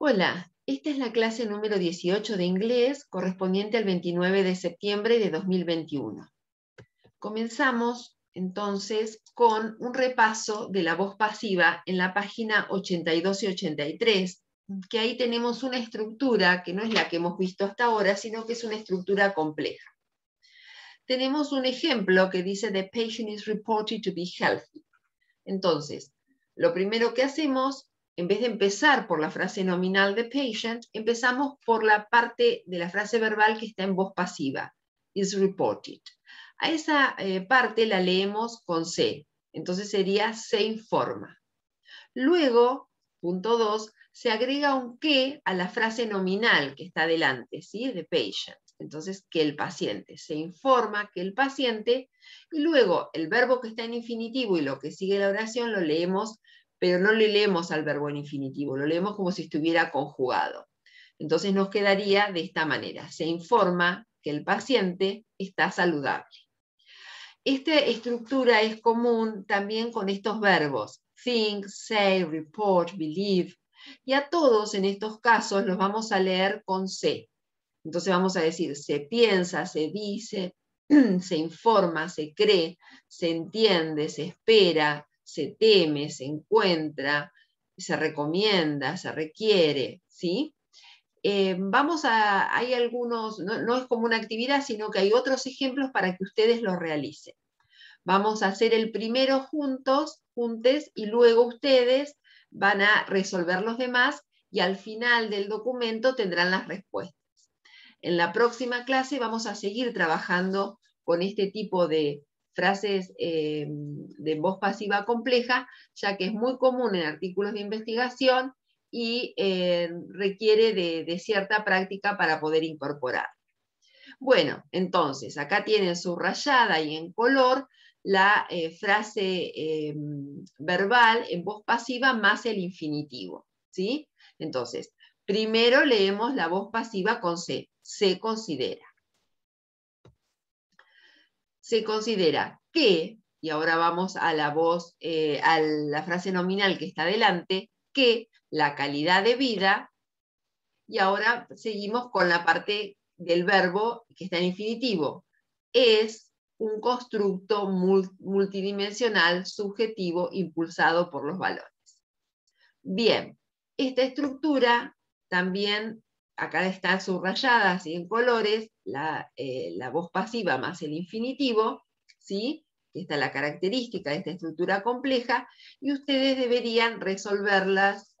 Hola, esta es la clase número 18 de inglés correspondiente al 29 de septiembre de 2021. Comenzamos entonces con un repaso de la voz pasiva en la página 82 y 83, que ahí tenemos una estructura que no es la que hemos visto hasta ahora, sino que es una estructura compleja. Tenemos un ejemplo que dice The patient is reported to be healthy. Entonces, lo primero que hacemos en vez de empezar por la frase nominal de patient, empezamos por la parte de la frase verbal que está en voz pasiva, is reported. A esa eh, parte la leemos con C, entonces sería se informa. Luego, punto dos, se agrega un que a la frase nominal que está delante, ¿sí? de patient. Entonces, que el paciente, se informa que el paciente, y luego el verbo que está en infinitivo y lo que sigue la oración lo leemos pero no le leemos al verbo en infinitivo, lo leemos como si estuviera conjugado. Entonces nos quedaría de esta manera, se informa que el paciente está saludable. Esta estructura es común también con estos verbos, think, say, report, believe, y a todos en estos casos los vamos a leer con C. Entonces vamos a decir, se piensa, se dice, se informa, se cree, se entiende, se espera, se teme, se encuentra, se recomienda, se requiere, ¿sí? Eh, vamos a, hay algunos, no, es como una actividad, sino que hay otros ejemplos para que ustedes lo realicen. Vamos a hacer el primero juntos, juntes, y luego ustedes van a resolver los demás y al final del documento tendrán las respuestas. En la próxima clase vamos a seguir trabajando con este tipo de, frases eh, de voz pasiva compleja, ya que es muy común en artículos de investigación y eh, requiere de, cierta práctica para poder incorporar. Bueno, entonces, acá tienen subrayada y en color la eh, frase verbal en voz pasiva más el infinitivo. ¿sí? Entonces, primero leemos la voz pasiva con C, se considera se considera que, y ahora vamos a la voz, eh, a la frase nominal que está delante, que la calidad de vida, y ahora seguimos con la parte del verbo que está en infinitivo, es un constructo multidimensional, subjetivo, impulsado por los valores. Bien, esta estructura también acá están subrayadas y en colores eh, la, voz pasiva más el infinitivo, ¿sí? que está la característica de esta estructura compleja, y ustedes deberían resolverlas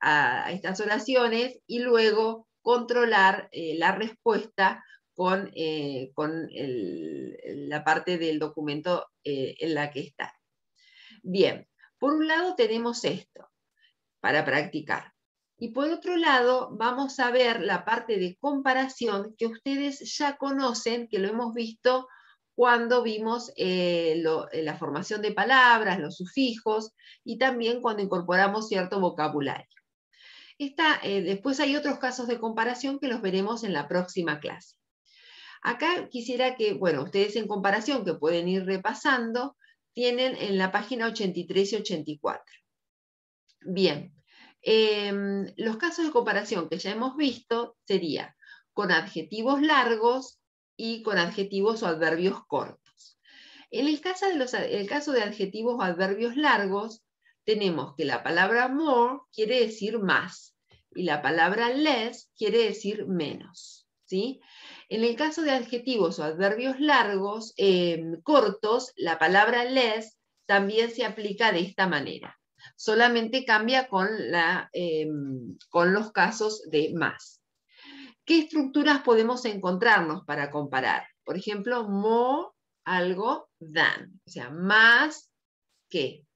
a, estas oraciones y luego controlar eh, la respuesta con, eh, la parte del documento en la que está. Bien, por un lado tenemos esto para practicar. Y por otro lado, vamos a ver la parte de comparación que ustedes ya conocen, que lo hemos visto cuando vimos eh, eh, la formación de palabras, los sufijos y también cuando incorporamos cierto vocabulario. Eh, después hay otros casos de comparación que los veremos en la próxima clase. Acá quisiera que, bueno, ustedes en comparación que pueden ir repasando, tienen en la página 83 y 84. Bien, Em, los casos de comparación que ya hemos visto sería con adjetivos largos y con adjetivos o adverbios cortos. En el caso de, el caso de adjetivos o adverbios largos, tenemos que la palabra more quiere decir más y la palabra less quiere decir menos. En el caso de adjetivos o adverbios largos, em, cortos, la palabra less también se aplica de esta manera solamente cambia em, con, los casos de más. ¿Qué estructuras podemos encontrarnos para comparar? Por ejemplo, more algo than, o sea, más que.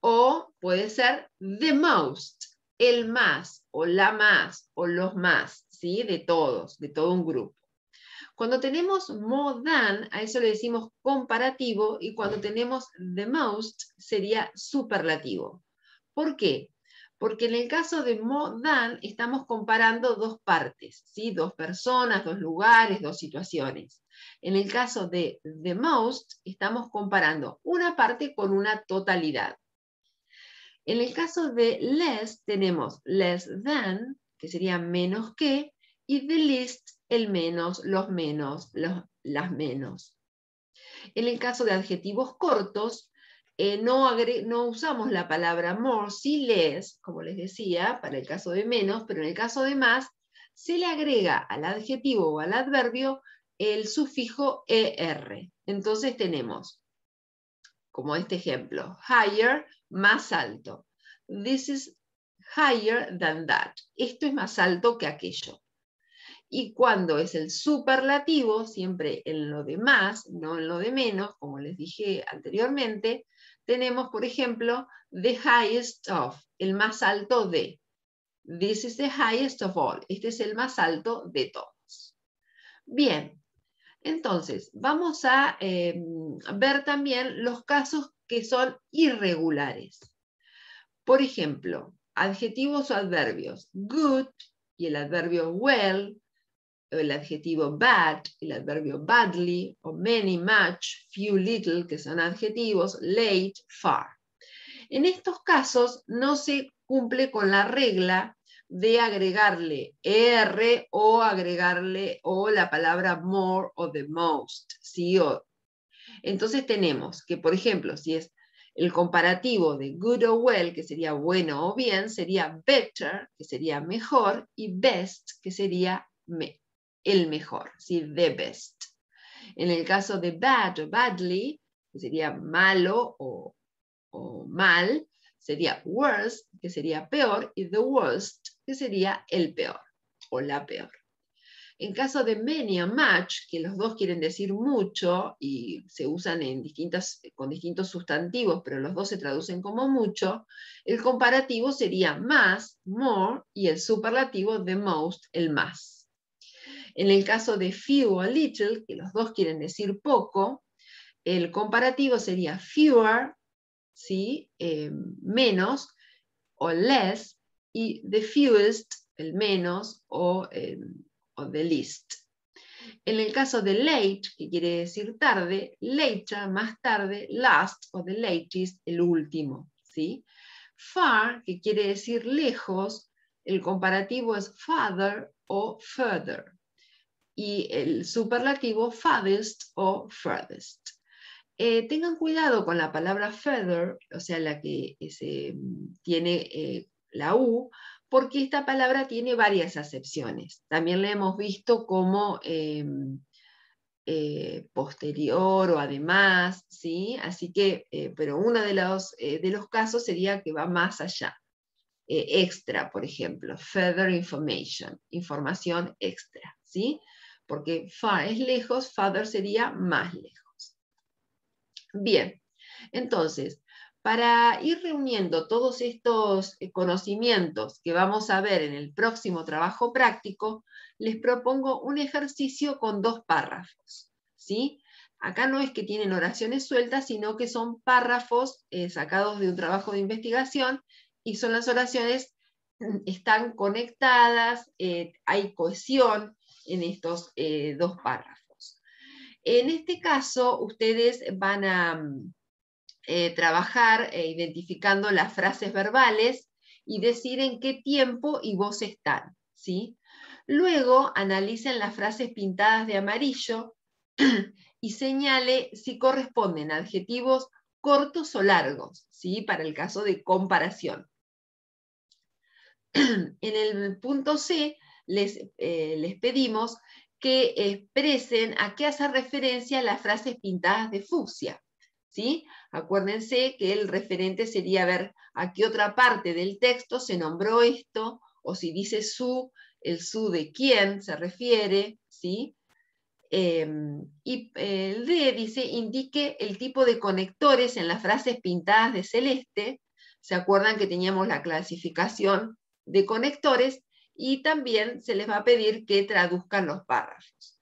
O puede ser the most, el más o la más o los más, ¿sí? De todos, de todo un grupo. Cuando tenemos more than, a eso le decimos comparativo, y cuando tenemos the most, sería superlativo. ¿Por qué? Porque en el caso de more than estamos comparando dos partes, ¿sí? dos personas, dos lugares, dos situaciones. En el caso de the most, estamos comparando una parte con una totalidad. En el caso de less, tenemos less than, que sería menos que, y the least, el menos, los menos, las menos. En el caso de adjetivos cortos, eh, no, usamos la palabra more, si less, como les decía, para el caso de menos, pero en el caso de más, se le agrega al adjetivo o al adverbio el sufijo er. Entonces tenemos, como este ejemplo, higher, más alto. This is higher than that. Esto es más alto que aquello. Y cuando es el superlativo, siempre en lo de más, no en lo de menos, como les dije anteriormente, tenemos, por ejemplo, the highest of, el más alto de. This is the highest of all. Este es el más alto de todos. Bien, entonces vamos a eh, ver también los casos que son irregulares. Por ejemplo, adjetivos o adverbios. Good y el adverbio well, el adjetivo bad, el adverbio badly, o many, much, few, little, que son adjetivos, late, far. En estos casos no se cumple con la regla de agregarle er o agregarle o la palabra more o the most, ¿sí? O, entonces tenemos que, por ejemplo, si es el comparativo de good o well, que sería bueno o bien, sería better, que sería mejor, y best, que sería me el mejor, si the best. En el caso de bad o badly, que sería malo o, mal, sería worse, que sería peor, y the worst, que sería el peor o la peor. En caso de many and much, que los dos quieren decir mucho y se usan en con distintos sustantivos, pero los dos se traducen como mucho, el comparativo sería más, more, y el superlativo, the most, el más. En el caso de few o little, que los dos quieren decir poco, el comparativo sería fewer, em, menos o less, y the fewest, el menos em, o, the least. En el caso de late, que quiere decir tarde, later, más tarde, last o the latest, el último. Far, que quiere decir lejos, el comparativo es farther o further y el superlativo farthest o furthest. Eh, tengan cuidado con la palabra further, o sea, la que mm, tiene eh, la U, porque esta palabra tiene varias acepciones. También la hemos visto como eh, posterior o además, ¿sí? Así que, pero uno de los, de los casos sería que va más allá extra, por ejemplo, further information, información extra, ¿sí? porque far es lejos, father sería más lejos. Bien, entonces, para ir reuniendo todos estos eh, conocimientos que vamos a ver en el próximo trabajo práctico, les propongo un ejercicio con dos párrafos. ¿sí? Acá no es que tienen oraciones sueltas, sino que son párrafos eh, sacados de un trabajo de investigación y son las oraciones, mm, están conectadas, eh, hay cohesión, en estos eh, dos párrafos. En este caso, ustedes van a mm, eh, trabajar eh, identificando las frases verbales y decir en qué tiempo y voz están. Luego, analicen las frases pintadas de amarillo y señale si corresponden adjetivos cortos o largos, para el caso de comparación. en el punto C, eh, les, pedimos que expresen a qué hace referencia las frases pintadas de fucsia. ¿sí? Acuérdense que el referente sería ver a qué otra parte del texto se nombró esto, o si dice su, el su de quién se refiere, ¿sí? Em, y el D dice, indique el tipo de conectores en las frases pintadas de celeste. ¿Se acuerdan que teníamos la clasificación de conectores? y también se les va a pedir que traduzcan los párrafos.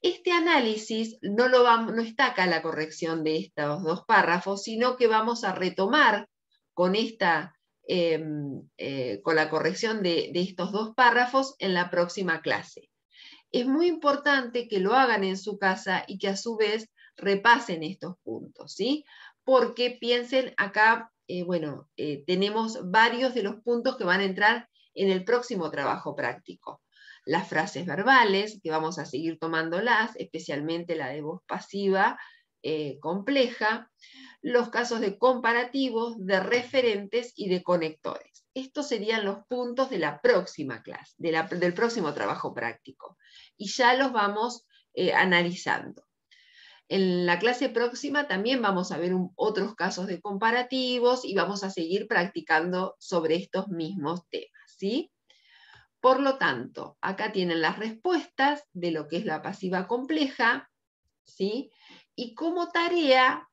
Este análisis no, lo no está acá la corrección de estos dos párrafos, sino que vamos a retomar con, esta, em, eh, con la corrección de, estos dos párrafos en la próxima clase. Es muy importante que lo hagan en su casa y que a su vez repasen estos puntos, ¿sí? Porque piensen acá, eh, bueno, eh, tenemos varios de los puntos que van a entrar en el próximo trabajo práctico. Las frases verbales, que vamos a seguir tomándolas, especialmente la de voz pasiva eh, compleja, los casos de comparativos, de referentes y de conectores. Estos serían los puntos de la próxima clase, del próximo trabajo práctico. Y ya los vamos eh, analizando. En la clase próxima también vamos a ver otros casos de comparativos y vamos a seguir practicando sobre estos mismos temas. ¿sí? Por lo tanto, acá tienen las respuestas de lo que es la pasiva compleja, ¿sí? Y como tarea,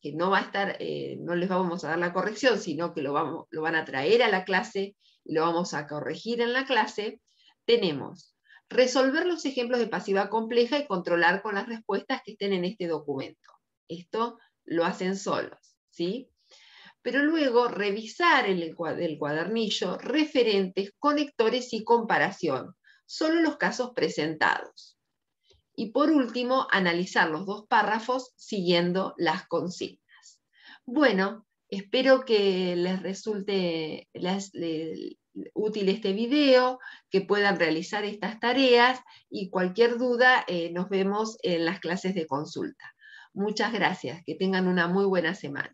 que no va a estar, eh, no les vamos a dar la corrección, sino que lo, lo van a traer a la clase y lo vamos a corregir en la clase, tenemos resolver los ejemplos de pasiva compleja y controlar con las respuestas que estén en este documento. Esto lo hacen solos, ¿sí? pero luego revisar el, cuadernillo referentes, conectores y comparación, solo los casos presentados. Y por último, analizar los dos párrafos siguiendo las consignas. Bueno, espero que les resulte útil este video, que puedan realizar estas tareas y cualquier duda eh, nos vemos en las clases de consulta. Muchas gracias, que tengan una muy buena semana.